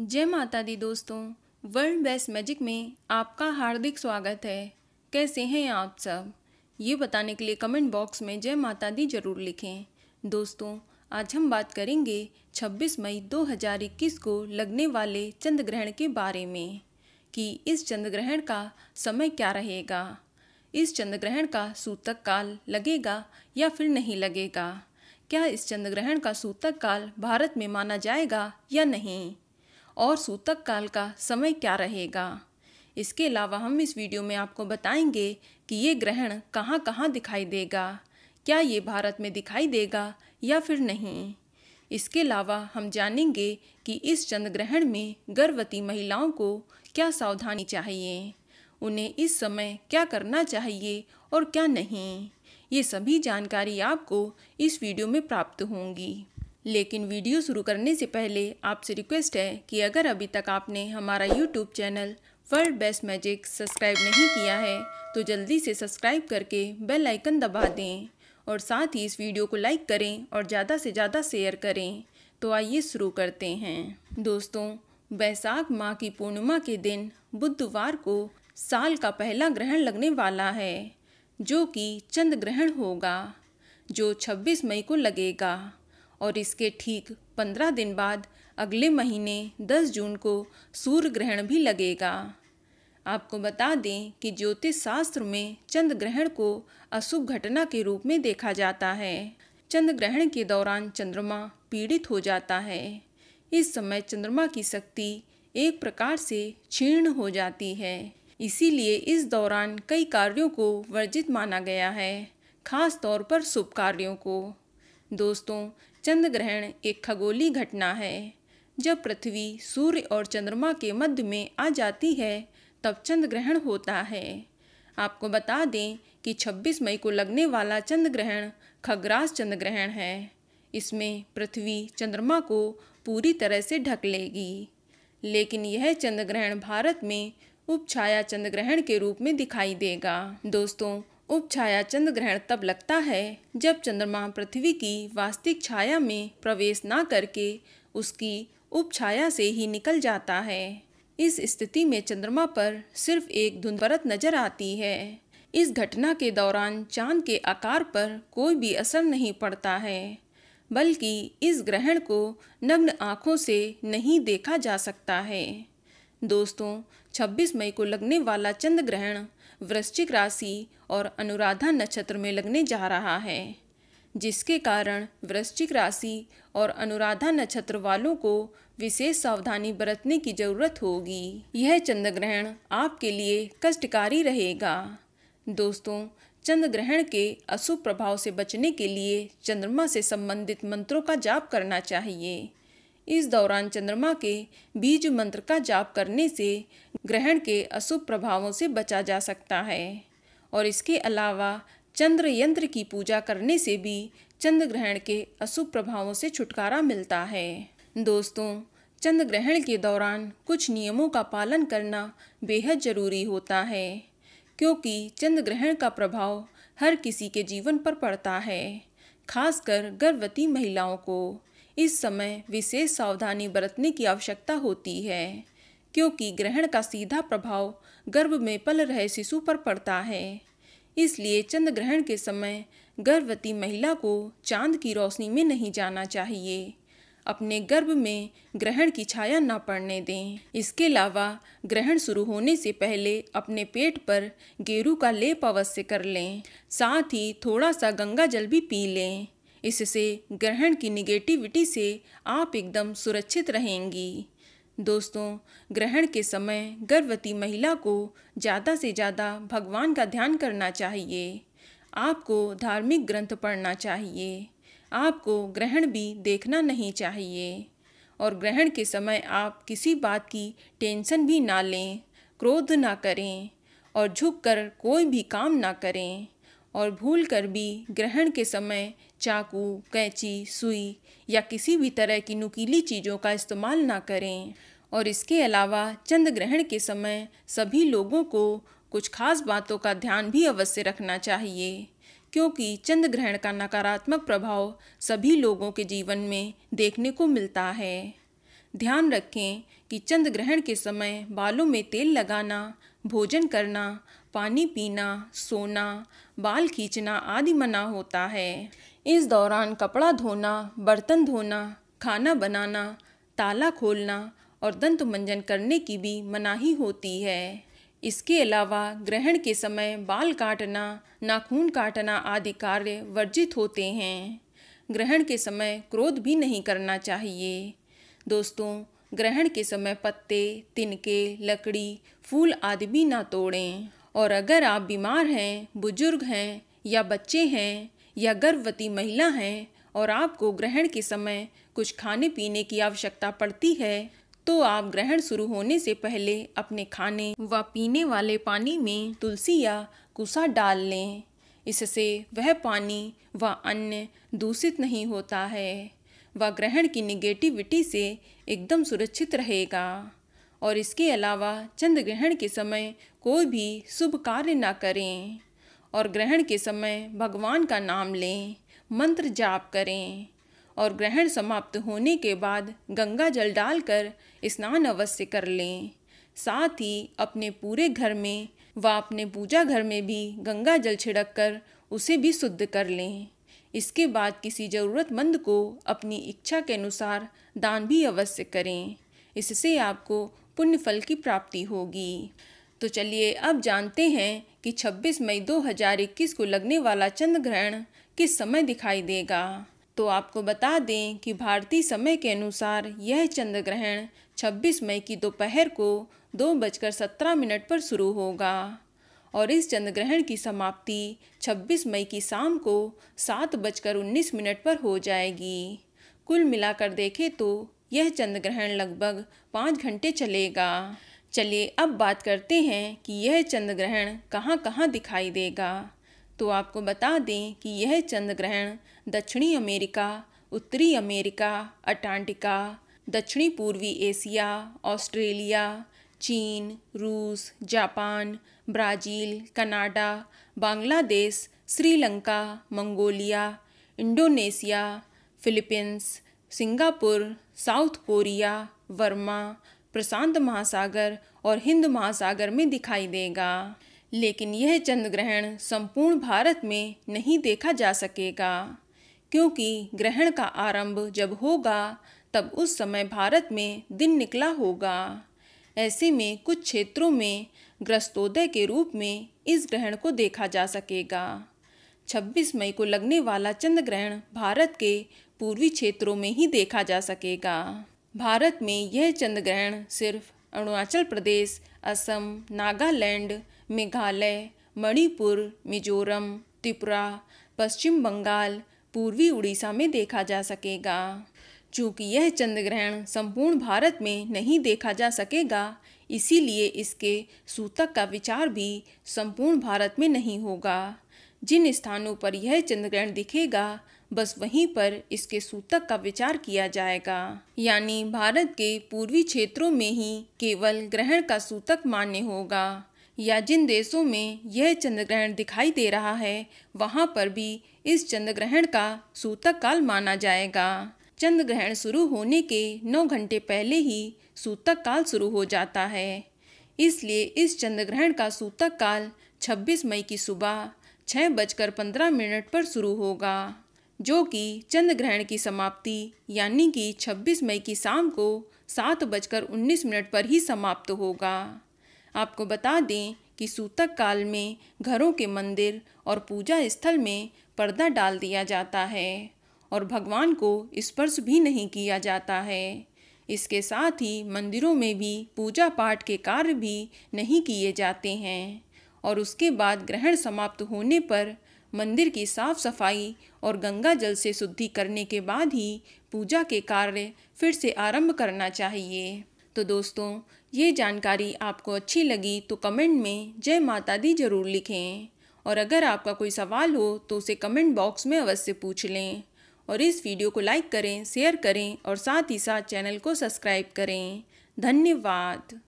जय माता दी दोस्तों वर्ल्ड बेस्ट मैजिक में आपका हार्दिक स्वागत है कैसे हैं आप सब ये बताने के लिए कमेंट बॉक्स में जय माता दी ज़रूर लिखें दोस्तों आज हम बात करेंगे 26 मई 2021 को लगने वाले चंद्र ग्रहण के बारे में कि इस चंद्र ग्रहण का समय क्या रहेगा इस चंद्र ग्रहण का सूतक काल लगेगा या फिर नहीं लगेगा क्या इस चंद्र ग्रहण का सूतक काल भारत में माना जाएगा या नहीं और सूतक काल का समय क्या रहेगा इसके अलावा हम इस वीडियो में आपको बताएंगे कि ये ग्रहण कहाँ कहाँ दिखाई देगा क्या ये भारत में दिखाई देगा या फिर नहीं इसके अलावा हम जानेंगे कि इस चंद्र ग्रहण में गर्भवती महिलाओं को क्या सावधानी चाहिए उन्हें इस समय क्या करना चाहिए और क्या नहीं ये सभी जानकारी आपको इस वीडियो में प्राप्त होंगी लेकिन वीडियो शुरू करने से पहले आपसे रिक्वेस्ट है कि अगर अभी तक आपने हमारा YouTube channel World Best Magic subscribe नहीं किया है तो जल्दी से सब्सक्राइब करके बेल आइकन दबा दें और साथ ही इस वीडियो को लाइक करें और ज़्यादा से ज़्यादा शेयर करें तो आइए शुरू करते हैं दोस्तों बैसाख माह की पूर्णिमा के दिन बुधवार को साल का पहला ग्रहण लगने वाला है जो कि चंद्र ग्रहण होगा जो 26 मई को लगेगा और इसके ठीक पंद्रह दिन बाद अगले महीने दस जून को सूर्य ग्रहण भी लगेगा आपको बता दें कि ज्योतिष शास्त्र में चंद्र ग्रहण को अशुभ घटना के रूप में देखा जाता है चंद्र ग्रहण के दौरान चंद्रमा पीड़ित हो जाता है इस समय चंद्रमा की शक्ति एक प्रकार से क्षीर्ण हो जाती है इसीलिए इस दौरान कई कार्यों को वर्जित माना गया है खास तौर पर शुभ कार्यों को दोस्तों चंद्र ग्रहण एक खगोली घटना है जब पृथ्वी सूर्य और चंद्रमा के मध्य में आ जाती है तब चंद्र ग्रहण होता है आपको बता दें कि 26 मई को लगने वाला चंद्र ग्रहण खगरास चंद्र ग्रहण है इसमें पृथ्वी चंद्रमा को पूरी तरह से ढक लेगी लेकिन यह चंद्र ग्रहण भारत में उपछाया चंद्र ग्रहण के रूप में दिखाई देगा दोस्तों उप छाया चंद्र ग्रहण तब लगता है जब चंद्रमा पृथ्वी की वास्तविक छाया में प्रवेश ना करके उसकी उप छाया से ही निकल जाता है इस स्थिति में चंद्रमा पर सिर्फ एक धुंध परत नजर आती है इस घटना के दौरान चांद के आकार पर कोई भी असर नहीं पड़ता है बल्कि इस ग्रहण को नग्न आँखों से नहीं देखा जा सकता है दोस्तों 26 मई को लगने वाला चंद्र ग्रहण वृश्चिक राशि और अनुराधा नक्षत्र में लगने जा रहा है जिसके कारण वृश्चिक राशि और अनुराधा नक्षत्र वालों को विशेष सावधानी बरतने की जरूरत होगी यह चंद्र ग्रहण आपके लिए कष्टकारी रहेगा दोस्तों चंद्र ग्रहण के अशुभ प्रभाव से बचने के लिए चंद्रमा से संबंधित मंत्रों का जाप करना चाहिए इस दौरान चंद्रमा के बीज मंत्र का जाप करने से ग्रहण के अशुभ प्रभावों से बचा जा सकता है और इसके अलावा चंद्र यंत्र की पूजा करने से भी चंद्र ग्रहण के अशुभ प्रभावों से छुटकारा मिलता है दोस्तों चंद्र ग्रहण के दौरान कुछ नियमों का पालन करना बेहद ज़रूरी होता है क्योंकि चंद्र ग्रहण का प्रभाव हर किसी के जीवन पर पड़ता है खासकर गर्भवती महिलाओं को इस समय विशेष सावधानी बरतने की आवश्यकता होती है क्योंकि ग्रहण का सीधा प्रभाव गर्भ में पल रहे शिशु पर पड़ता है इसलिए चंद्र ग्रहण के समय गर्भवती महिला को चांद की रोशनी में नहीं जाना चाहिए अपने गर्भ में ग्रहण की छाया न पड़ने दें इसके अलावा ग्रहण शुरू होने से पहले अपने पेट पर गेरू का लेप अवश्य कर लें साथ ही थोड़ा सा गंगा जल भी पी लें इससे ग्रहण की निगेटिविटी से आप एकदम सुरक्षित रहेंगी दोस्तों ग्रहण के समय गर्भवती महिला को ज़्यादा से ज़्यादा भगवान का ध्यान करना चाहिए आपको धार्मिक ग्रंथ पढ़ना चाहिए आपको ग्रहण भी देखना नहीं चाहिए और ग्रहण के समय आप किसी बात की टेंशन भी ना लें क्रोध ना करें और झुक कर कोई भी काम ना करें और भूल कर भी ग्रहण के समय चाकू कैंची सुई या किसी भी तरह की नुकीली चीज़ों का इस्तेमाल ना करें और इसके अलावा चंद्र ग्रहण के समय सभी लोगों को कुछ खास बातों का ध्यान भी अवश्य रखना चाहिए क्योंकि चंद्र ग्रहण का नकारात्मक प्रभाव सभी लोगों के जीवन में देखने को मिलता है ध्यान रखें कि चंद्र ग्रहण के समय बालों में तेल लगाना भोजन करना पानी पीना सोना बाल खींचना आदि मना होता है इस दौरान कपड़ा धोना बर्तन धोना खाना बनाना ताला खोलना और दंत मंजन करने की भी मनाही होती है इसके अलावा ग्रहण के समय बाल काटना नाखून काटना आदि कार्य वर्जित होते हैं ग्रहण के समय क्रोध भी नहीं करना चाहिए दोस्तों ग्रहण के समय पत्ते तिनके लकड़ी फूल आदि भी ना तोड़ें और अगर आप बीमार हैं बुजुर्ग हैं या बच्चे हैं या गर्भवती महिला हैं और आपको ग्रहण के समय कुछ खाने पीने की आवश्यकता पड़ती है तो आप ग्रहण शुरू होने से पहले अपने खाने व पीने वाले पानी में तुलसी या कुसा डाल लें इससे वह पानी व अन्य दूषित नहीं होता है व ग्रहण की निगेटिविटी से एकदम सुरक्षित रहेगा और इसके अलावा चंद्र ग्रहण के समय कोई भी शुभ कार्य ना करें और ग्रहण के समय भगवान का नाम लें मंत्र जाप करें और ग्रहण समाप्त होने के बाद गंगा जल डालकर स्नान अवश्य कर लें साथ ही अपने पूरे घर में व अपने पूजा घर में भी गंगा जल छिड़क कर उसे भी शुद्ध कर लें इसके बाद किसी ज़रूरतमंद को अपनी इच्छा के अनुसार दान भी अवश्य करें इससे आपको पुण्य फल की प्राप्ति होगी तो चलिए अब जानते हैं कि 26 मई 2021 को लगने वाला चंद्र ग्रहण किस समय दिखाई देगा तो आपको बता दें कि भारतीय समय के अनुसार यह चंद्र ग्रहण 26 मई की दोपहर को दो बजकर सत्रह मिनट पर शुरू होगा और इस चंद्र ग्रहण की समाप्ति 26 मई की शाम को सात बजकर उन्नीस मिनट पर हो जाएगी कुल मिलाकर देखें तो यह चंद्र ग्रहण लगभग पाँच घंटे चलेगा चलिए अब बात करते हैं कि यह चंद्र ग्रहण कहाँ कहाँ दिखाई देगा तो आपको बता दें कि यह चंद्र ग्रहण दक्षिणी अमेरिका उत्तरी अमेरिका अटांटिका दक्षिणी पूर्वी एशिया ऑस्ट्रेलिया चीन रूस Japan Brazil Canada Bangladesh Sri Lanka Mongolia Indonesia Philippines Singapore South Korea वर्मा प्रशांत महासागर और हिंद महासागर में दिखाई देगा लेकिन यह चंद्र ग्रहण संपूर्ण भारत में नहीं देखा जा सकेगा क्योंकि ग्रहण का आरंभ जब होगा तब उस समय भारत में दिन निकला होगा ऐसे में कुछ क्षेत्रों में ग्रस्तोदय के रूप में इस ग्रहण को देखा जा सकेगा 26 मई को लगने वाला चंद्र ग्रहण भारत के पूर्वी क्षेत्रों में ही देखा जा सकेगा भारत में यह चंद्रग्रहण सिर्फ अरुणाचल प्रदेश असम नागालैंड मेघालय मणिपुर मिजोरम त्रिपुरा पश्चिम बंगाल पूर्वी उड़ीसा में देखा जा सकेगा चूँकि यह चंद्रग्रहण संपूर्ण भारत में नहीं देखा जा सकेगा इसीलिए इसके सूतक का विचार भी संपूर्ण भारत में नहीं होगा जिन स्थानों पर यह चंद्रग्रहण दिखेगा बस वहीं पर इसके सूतक का विचार किया जाएगा यानी भारत के पूर्वी क्षेत्रों में ही केवल ग्रहण का सूतक मान्य होगा या जिन देशों में यह चंद्र ग्रहण दिखाई दे रहा है वहाँ पर भी इस चंद्र ग्रहण का सूतक काल माना जाएगा चंद्र ग्रहण शुरू होने के नौ घंटे पहले ही सूतक काल शुरू हो जाता है इसलिए इस चंद्र ग्रहण का सूतक काल 26 मई की सुबह छः बजकर पंद्रह मिनट पर शुरू होगा जो कि चंद्र ग्रहण की समाप्ति यानी कि 26 मई की शाम को सात बजकर उन्नीस मिनट पर ही समाप्त होगा आपको बता दें कि सूतक काल में घरों के मंदिर और पूजा स्थल में पर्दा डाल दिया जाता है और भगवान को स्पर्श भी नहीं किया जाता है इसके साथ ही मंदिरों में भी पूजा पाठ के कार्य भी नहीं किए जाते हैं और उसके बाद ग्रहण समाप्त होने पर मंदिर की साफ सफाई और गंगा जल से शुद्धि करने के बाद ही पूजा के कार्य फिर से आरंभ करना चाहिए तो दोस्तों ये जानकारी आपको अच्छी लगी तो कमेंट में जय माता दी ज़रूर लिखें और अगर आपका कोई सवाल हो तो उसे कमेंट बॉक्स में अवश्य पूछ लें और इस वीडियो को लाइक करें शेयर करें और साथ ही साथ चैनल को सब्सक्राइब करें धन्यवाद